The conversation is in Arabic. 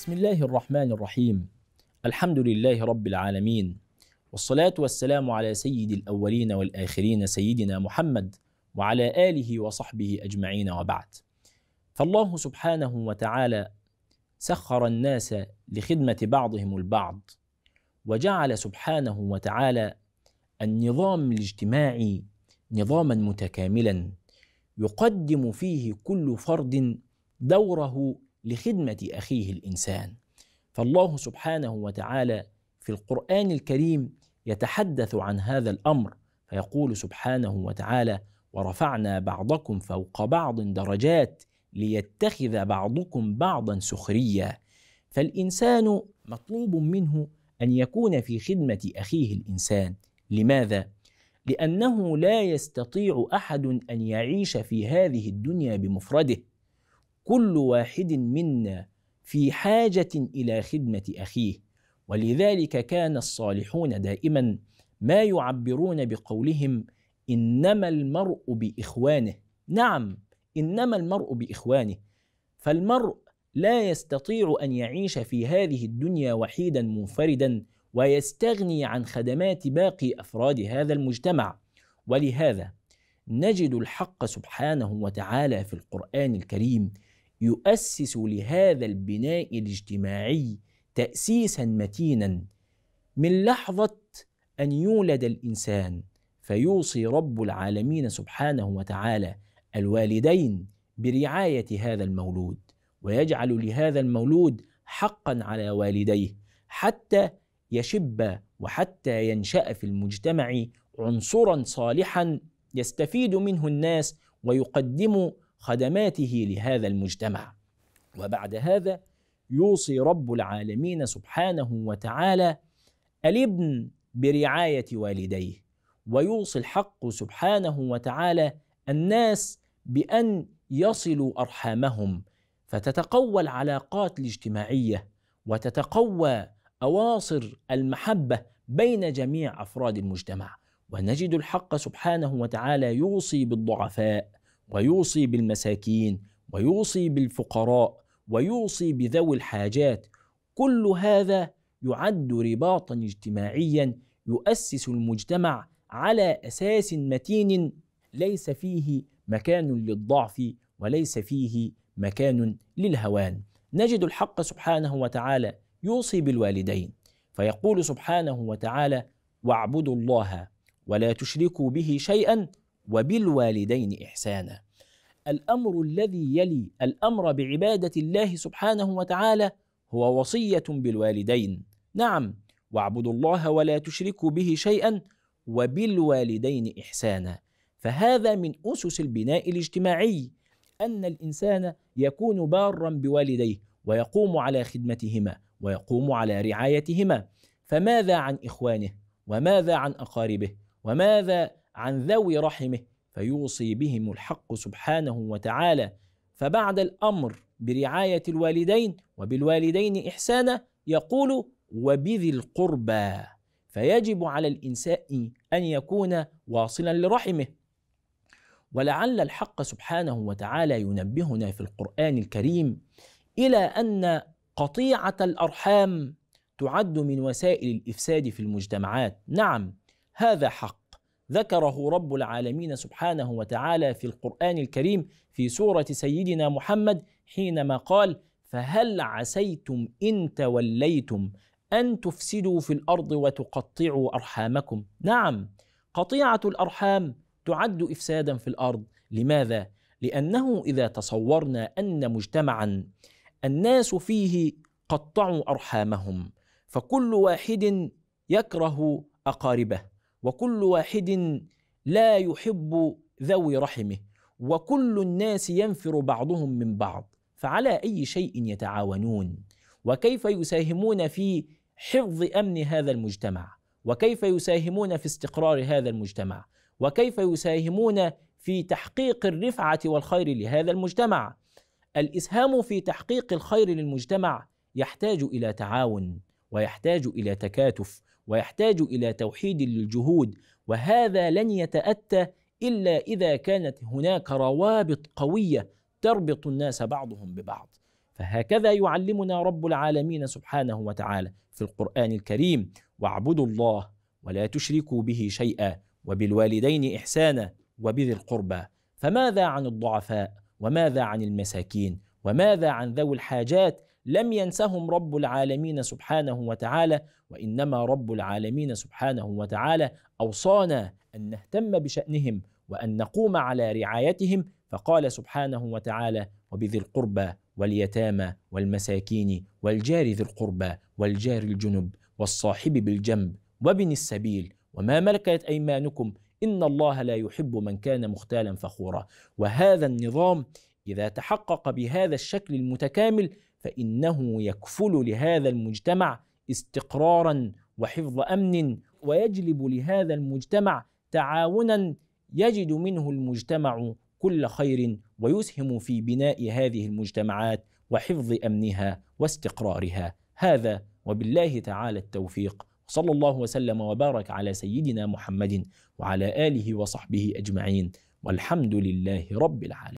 بسم الله الرحمن الرحيم الحمد لله رب العالمين والصلاة والسلام على سيد الأولين والآخرين سيدنا محمد وعلى آله وصحبه أجمعين وبعد فالله سبحانه وتعالى سخر الناس لخدمة بعضهم البعض وجعل سبحانه وتعالى النظام الاجتماعي نظاما متكاملا يقدم فيه كل فرد دوره لخدمة أخيه الإنسان فالله سبحانه وتعالى في القرآن الكريم يتحدث عن هذا الأمر فيقول سبحانه وتعالى ورفعنا بعضكم فوق بعض درجات ليتخذ بعضكم بعضا سخريا فالإنسان مطلوب منه أن يكون في خدمة أخيه الإنسان لماذا؟ لأنه لا يستطيع أحد أن يعيش في هذه الدنيا بمفرده كل واحد منا في حاجه الى خدمه اخيه ولذلك كان الصالحون دائما ما يعبرون بقولهم انما المرء باخوانه نعم انما المرء باخوانه فالمرء لا يستطيع ان يعيش في هذه الدنيا وحيدا منفردا ويستغني عن خدمات باقي افراد هذا المجتمع ولهذا نجد الحق سبحانه وتعالى في القران الكريم يؤسس لهذا البناء الاجتماعي تاسيسا متينا من لحظه ان يولد الانسان فيوصي رب العالمين سبحانه وتعالى الوالدين برعايه هذا المولود ويجعل لهذا المولود حقا على والديه حتى يشب وحتى ينشا في المجتمع عنصرا صالحا يستفيد منه الناس ويقدم خدماته لهذا المجتمع وبعد هذا يوصي رب العالمين سبحانه وتعالى الابن برعايه والديه ويوصي الحق سبحانه وتعالى الناس بان يصلوا ارحامهم فتتقوى العلاقات الاجتماعيه وتتقوى اواصر المحبه بين جميع افراد المجتمع ونجد الحق سبحانه وتعالى يوصي بالضعفاء ويوصي بالمساكين ويوصي بالفقراء ويوصي بذوي الحاجات كل هذا يعد رباطا اجتماعيا يؤسس المجتمع على اساس متين ليس فيه مكان للضعف وليس فيه مكان للهوان نجد الحق سبحانه وتعالى يوصي بالوالدين فيقول سبحانه وتعالى واعبدوا الله ولا تشركوا به شيئا وبالوالدين إحسانا الأمر الذي يلي الأمر بعبادة الله سبحانه وتعالى هو وصية بالوالدين نعم واعبدوا الله ولا تشركوا به شيئا وبالوالدين إحسانا فهذا من أسس البناء الاجتماعي أن الإنسان يكون بارا بوالديه ويقوم على خدمتهما ويقوم على رعايتهما فماذا عن إخوانه وماذا عن أقاربه وماذا عن ذوي رحمه فيوصي بهم الحق سبحانه وتعالى فبعد الامر برعايه الوالدين وبالوالدين احسانا يقول وبذي القربى فيجب على الانسان ان يكون واصلا لرحمه ولعل الحق سبحانه وتعالى ينبهنا في القران الكريم الى ان قطيعه الارحام تعد من وسائل الافساد في المجتمعات نعم هذا حق ذكره رب العالمين سبحانه وتعالى في القرآن الكريم في سورة سيدنا محمد حينما قال: فهل عسيتم إن توليتم أن تفسدوا في الأرض وتقطعوا أرحامكم؟ نعم، قطيعة الأرحام تعد إفسادا في الأرض، لماذا؟ لأنه إذا تصورنا أن مجتمعا الناس فيه قطعوا أرحامهم، فكل واحد يكره أقاربه وكل واحد لا يحب ذوي رحمه وكل الناس ينفر بعضهم من بعض فعلى اي شيء يتعاونون وكيف يساهمون في حفظ امن هذا المجتمع وكيف يساهمون في استقرار هذا المجتمع وكيف يساهمون في تحقيق الرفعه والخير لهذا المجتمع الاسهام في تحقيق الخير للمجتمع يحتاج الى تعاون ويحتاج الى تكاتف ويحتاج الى توحيد للجهود وهذا لن يتاتى الا اذا كانت هناك روابط قويه تربط الناس بعضهم ببعض فهكذا يعلمنا رب العالمين سبحانه وتعالى في القران الكريم واعبدوا الله ولا تشركوا به شيئا وبالوالدين احسانا وبذي القربى فماذا عن الضعفاء وماذا عن المساكين وماذا عن ذوي الحاجات لم ينسهم رب العالمين سبحانه وتعالى وانما رب العالمين سبحانه وتعالى اوصانا ان نهتم بشانهم وان نقوم على رعايتهم فقال سبحانه وتعالى وبذي القربى واليتامى والمساكين والجار ذي القربى والجار الجنب والصاحب بالجنب وابن السبيل وما ملكت ايمانكم ان الله لا يحب من كان مختالا فخورا وهذا النظام اذا تحقق بهذا الشكل المتكامل فانه يكفل لهذا المجتمع استقرارا وحفظ امن ويجلب لهذا المجتمع تعاونا يجد منه المجتمع كل خير ويسهم في بناء هذه المجتمعات وحفظ امنها واستقرارها هذا وبالله تعالى التوفيق صلى الله وسلم وبارك على سيدنا محمد وعلى اله وصحبه اجمعين والحمد لله رب العالمين